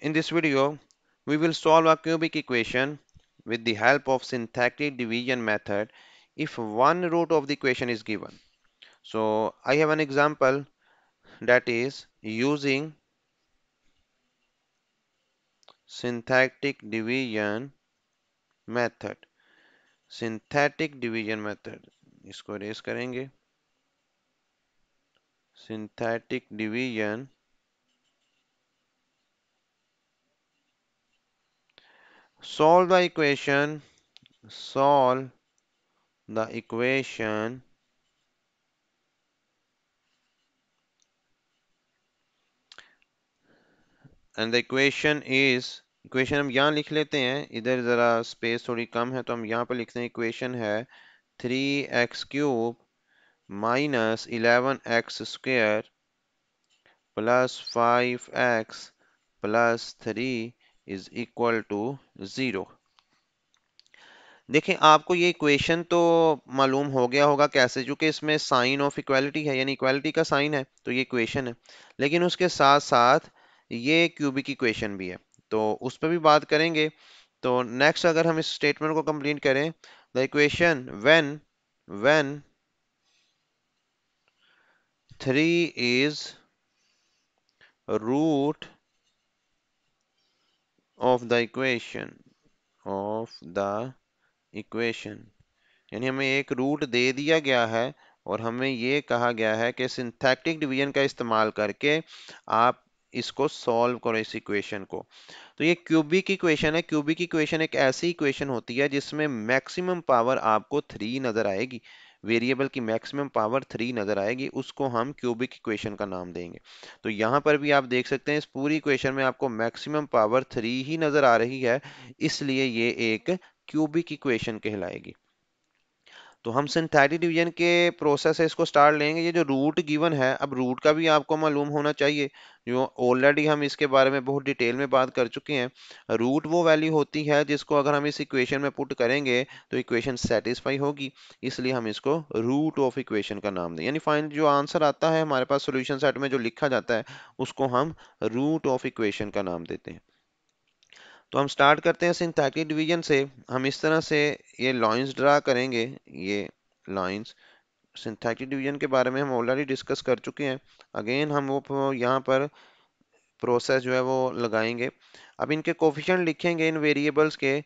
In this video, we will solve a cubic equation with the help of syntactic division method if one root of the equation is given. So I have an example that is using syntactic division method. Syntactic division method. इसको रेस करेंगे synthetic division. solve the equation solve the equation and the equation is equation हम यहाँ लिख लेते हैं इधर ज़रा स्पेस थोड़ी कम है तो हम यहाँ पर लिखते हैं इक्वेशन है three x cube minus eleven x square plus five x plus three is equal to zero देखें आपको ये इक्वेशन तो मालूम हो गया होगा कैसे चूँकि इसमें साइन ऑफ इक्वालिटी है यानी इक्वालिटी का साइन है तो ये इक्वेशन है लेकिन उसके साथ साथ ये क्यूबिक इक्वेशन भी है तो उस पर भी बात करेंगे तो नेक्स्ट अगर हम इस स्टेटमेंट को कंप्लीट करें the equation when when three is root of the equation of the equation यानी हमें एक रूट दे दिया गया है और हमें ये कहा गया है कि सिंथेटिक डिवीजन का इस्तेमाल करके आप इसको सॉल्व करो इस इक्वेशन को तो ये क्यूबिक इक्वेशन है क्यूबिक इक्वेशन एक ऐसी इक्वेशन होती है जिसमें मैक्सिमम पावर आपको थ्री नजर आएगी वेरिएबल की मैक्सिमम पावर थ्री नज़र आएगी उसको हम क्यूबिक इक्वेशन का नाम देंगे तो यहाँ पर भी आप देख सकते हैं इस पूरी इक्वेशन में आपको मैक्सिमम पावर थ्री ही नज़र आ रही है इसलिए ये एक क्यूबिक इक्वेशन कहलाएगी तो हम सिंथेटिक डिवीजन के प्रोसेस है इसको स्टार्ट लेंगे ये जो रूट गिवन है अब रूट का भी आपको मालूम होना चाहिए जो ऑलरेडी हम इसके बारे में बहुत डिटेल में बात कर चुके हैं रूट वो वैल्यू होती है जिसको अगर हम इस इक्वेशन में पुट करेंगे तो इक्वेशन सेटिस्फाई होगी इसलिए हम इसको रूट ऑफ इक्वेशन का नाम दें यानी फाइनल जो आंसर आता है हमारे पास सोल्यूशन सेट में जो लिखा जाता है उसको हम रूट ऑफ इक्वेशन का नाम देते हैं तो हम स्टार्ट करते हैं सिंथेटिक डिवीजन से हम इस तरह से ये लाइंस ड्रा करेंगे ये लाइंस सिंथेटिक डिवीजन के बारे में हम ऑलरेडी डिस्कस कर चुके हैं अगेन हम वो यहाँ पर प्रोसेस जो है वो लगाएंगे अब इनके कोफिशेंट लिखेंगे इन वेरिएबल्स के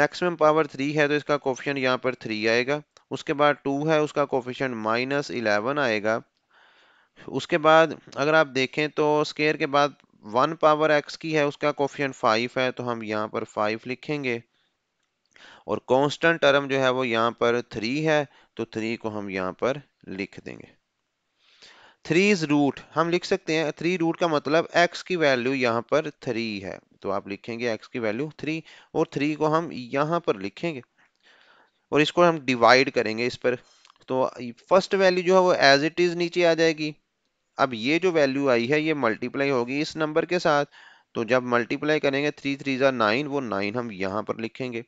मैक्सिमम पावर थ्री है तो इसका कोफिशेंट यहाँ पर थ्री आएगा उसके बाद टू है उसका कोफिशेंट माइनस इलेवन आएगा उसके बाद अगर आप देखें तो स्केयर के बाद वन पावर एक्स की है उसका कोफिशन फाइव है तो हम यहाँ पर फाइव लिखेंगे और कांस्टेंट टर्म जो है वो यहाँ पर थ्री है तो थ्री को हम यहाँ पर लिख देंगे थ्री इज रूट हम लिख सकते हैं थ्री रूट का मतलब एक्स की वैल्यू यहाँ पर थ्री है तो आप लिखेंगे एक्स की वैल्यू थ्री और थ्री को हम यहाँ पर लिखेंगे और इसको हम डिवाइड करेंगे इस पर तो फर्स्ट वैल्यू जो है वो एज इट इज नीचे आ जाएगी अब ये जो वैल्यू आई है ये मल्टीप्लाई होगी इस नंबर के साथ तो जब मल्टीप्लाई करेंगे थ्री थ्री ज़ा नाइन वो नाइन हम यहाँ पर लिखेंगे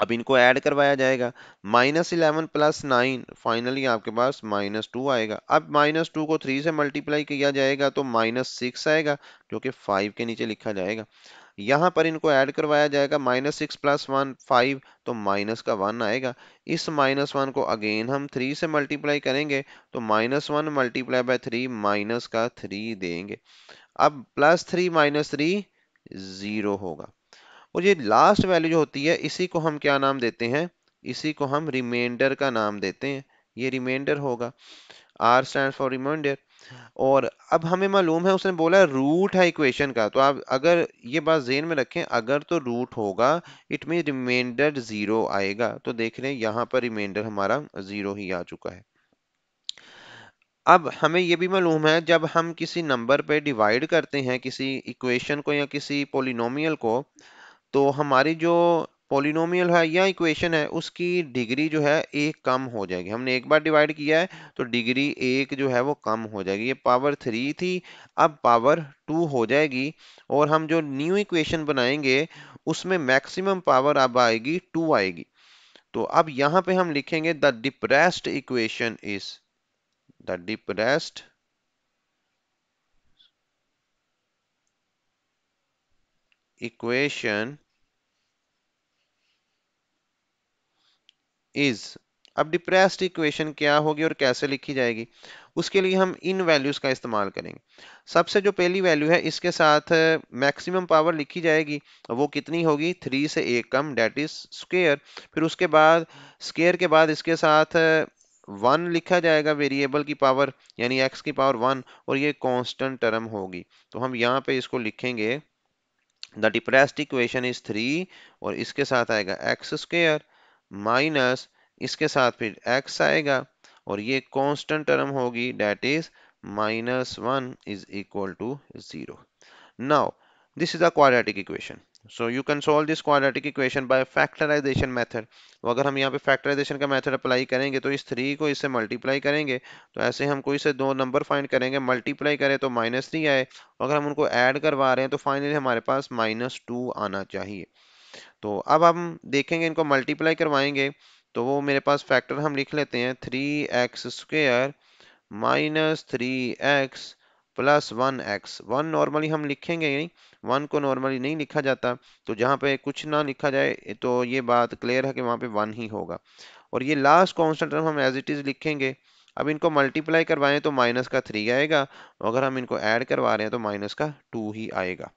अब इनको ऐड करवाया जाएगा minus eleven plus nine finally आपके पास माइनस टू आएगा अब माइनस टू को थ्री से मल्टीप्लाई किया जाएगा तो माइनस सिक्स आएगा जो कि फाइव के नीचे लिखा जाएगा यहाँ पर इनको ऐड करवाया जाएगा minus six plus one five तो माइनस का वन आएगा इस माइनस वन को अगेन हम थ्री से मल्टीप्लाई करेंगे तो minus one multiply by three minus का थ्री देंगे अब plus three minus three zero होगा और ये लास्ट वैल्यू जो होती है इसी को हम क्या नाम देते हैं इसी को हम रिमाइंडर का नाम देते हैं ये रिमाइंडर होगा आर स्टैंड फॉर रिमाइंडर और अब हमें मालूम है उसने बोला रूट है इक्वेशन का तो आप अगर ये बात जेन में रखें अगर तो रूट होगा इट मीन रिमाइंडर ज़ीरो आएगा तो देख रहे हैं यहाँ पर रिमाइंडर हमारा ज़ीरो ही आ चुका है अब हमें ये भी मालूम है जब हम किसी नंबर पे डिवाइड करते हैं किसी इक्वेशन को या किसी पोलिनोमियल को तो हमारी जो पोलिनोमियल है या इक्वेशन है उसकी डिग्री जो है एक कम हो जाएगी हमने एक बार डिवाइड किया है तो डिग्री एक जो है वो कम हो जाएगी ये पावर थ्री थी अब पावर टू हो जाएगी और हम जो न्यू इक्वेशन बनाएंगे उसमें मैक्सिमम पावर अब आएगी टू आएगी तो अब यहाँ पे हम लिखेंगे the depressed equation is the depressed equation is अब डिप्रेस्ड इक्वेशन क्या होगी और कैसे लिखी जाएगी उसके लिए हम इन वैल्यूज़ का इस्तेमाल करेंगे सबसे जो पहली वैल्यू है इसके साथ मैक्सिमम पावर लिखी जाएगी वो कितनी होगी थ्री से एक कम डेट इज स्केयर फिर उसके बाद स्केयर के बाद इसके साथ वन लिखा जाएगा वेरिएबल की पावर यानी एक्स की पावर वन और ये कॉन्स्टेंट टर्म होगी तो हम यहाँ पे इसको लिखेंगे the depressed equation is three और इसके साथ आएगा एक्स स्केयर माइनस इसके साथ फिर एक्स आएगा और ये कांस्टेंट टर्म होगी that is minus one is equal to zero now this is a quadratic equation so you can solve this quadratic equation by factorisation method तो अगर हम यहाँ पे फैक्टराइजेशन का मेथड अप्लाई करेंगे तो इस थ्री को इससे मल्टीप्लाई करेंगे तो ऐसे हम कोई से दो नंबर फाइंड करेंगे मल्टीप्लाई करें तो माइनस थ्री आए अगर हम उनको ऐड करवा रहे हैं तो फाइनली हमारे पास माइनस टू आना चाहिए तो अब हम देखेंगे इनको मल्टीप्लाई करवाएंगे तो वो मेरे पास फैक्टर हम लिख लेते हैं three x square minus three x plus one x one normally हम लिखेंगे नहीं वन को नॉर्मली नहीं लिखा जाता तो जहाँ पे कुछ ना लिखा जाए तो ये बात क्लियर है कि वहाँ पे वन ही होगा और ये लास्ट कॉन्स्टेंट टर्म हम एज इट इज़ लिखेंगे अब इनको मल्टीप्लाई करवाएं तो माइनस का थ्री आएगा अगर हम इनको ऐड करवा रहे हैं तो माइनस का टू ही आएगा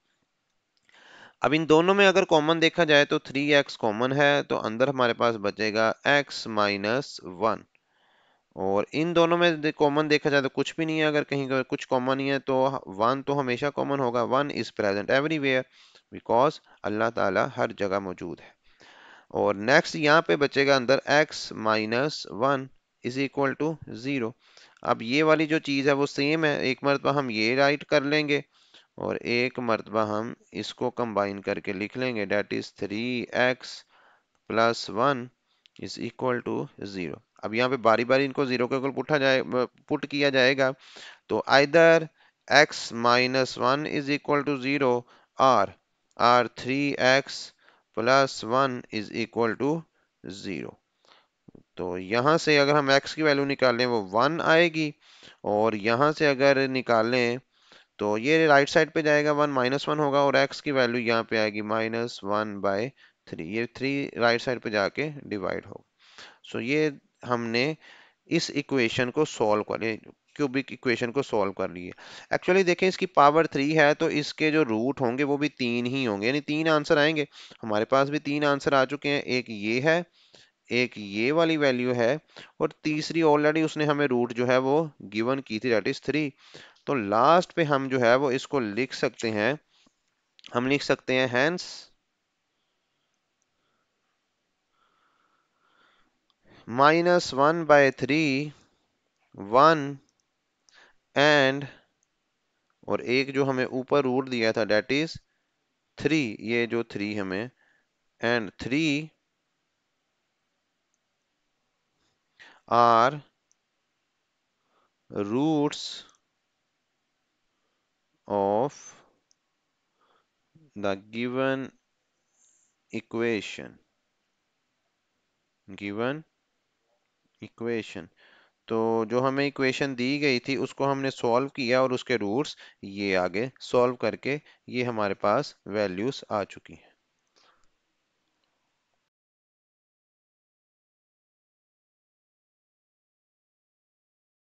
अब इन दोनों में अगर कॉमन देखा जाए तो थ्री एक्स कॉमन है तो अंदर हमारे पास बचेगा एक्स माइनस वन और इन दोनों में कॉमन देखा जाए तो कुछ भी नहीं है अगर कहीं कुछ कॉमन नहीं है तो वन तो हमेशा कॉमन होगा one is present everywhere because अल्लाह ताला हर जगह मौजूद है और नेक्स्ट यहाँ पे बचेगा अंदर x minus one is equal to zero अब ये वाली जो चीज़ है वो सेम है एक मरतबा हम ये राइट कर लेंगे और एक मरतबा हम इसको कंबाइन करके लिख लेंगे that is three x plus one is equal to zero अब यहाँ पे बारी बारी इनको ज़ीरो के ऊपर पुटा जाए पुट किया जाएगा तो either x minus one is equal to zero or or three x plus one is equal to zero तो यहाँ से अगर हम एक्स की वैल्यू निकालें वो वन आएगी और यहाँ से अगर निकालें तो ये राइट साइड पे जाएगा वन माइनस वन होगा और एक्स की वैल्यू यहाँ पे आएगी माइनस वन बाय थ्री ये थ्री राइट साइड पे जाके डिवाइड होगा सो ये हमने इस इक्वेशन को सॉल्व कर क्यूबिक इक्वेशन को सॉल्व कर लिए एक्चुअली देखें इसकी पावर थ्री है तो इसके जो रूट होंगे वो भी तीन ही होंगे यानी तीन आंसर आएंगे हमारे पास भी तीन आंसर आ चुके हैं एक ये है एक ये वाली वैल्यू है और तीसरी ऑलरेडी उसने हमें रूट जो है वो गिवन की थी डेट इज थ्री तो लास्ट पे हम जो है वो इसको लिख सकते हैं हम लिख सकते हैं hence minus one by three one and और एक जो हमें ऊपर रूट दिया था डेट इज थ्री ये जो थ्री हमें and three are roots of the given equation given equation तो जो हमें इक्वेशन दी गई थी उसको हमने सॉल्व किया और उसके रूट्स ये आगे सॉल्व करके ये हमारे पास वैल्यूज आ चुकी हैं